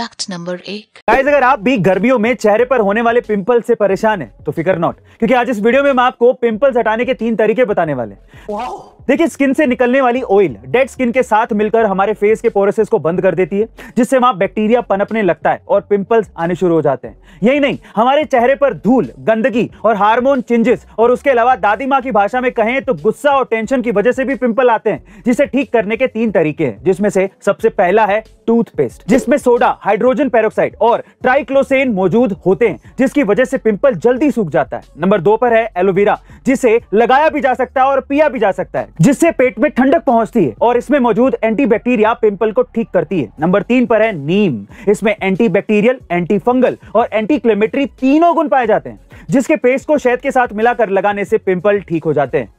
fact number एक guys अगर आप भी गर्मियों में चेहरे पर होने वाले पिंपल से परेशान है तो फिकर नॉट क्योंकि आज इस वीडियो में हम आपको पिंपल्स हटाने के तीन तरीके बताने वाले हैं देखिए स्किन से निकलने वाली ऑयल डेड स्किन के साथ मिलकर हमारे फेस के पोरसेस को बंद कर देती है जिससे वहां बैक्टीरिया पनपने लगता है और पिंपल्स आने शुरू हो जाते हैं यही नहीं हमारे चेहरे पर धूल गंदगी और हार्मोन चेंजेस और उसके अलावा दादी माँ की भाषा में कहें तो गुस्सा और टेंशन की वजह से भी पिंपल आते हैं जिसे ठीक करने के तीन तरीके हैं जिसमें से सबसे पहला है टूथपेस्ट जिसमें सोडा हाइड्रोजन पेरोक्साइड और ट्राइक्लोसेन मौजूद होते हैं जिसकी वजह से पिंपल जल्दी सूख जाता है नंबर दो पर है एलोवेरा जिसे लगाया भी जा सकता है और पिया भी जा सकता है जिससे पेट में ठंडक पहुंचती है और इसमें मौजूद एंटीबैक्टीरिया पिंपल को ठीक करती है नंबर तीन पर है नीम इसमें एंटीबैक्टीरियल फंगल और एंटीक्लेमेटरी तीनों गुण पाए जाते हैं जिसके पेस्ट को शहद के साथ मिलाकर लगाने से पिंपल ठीक हो जाते हैं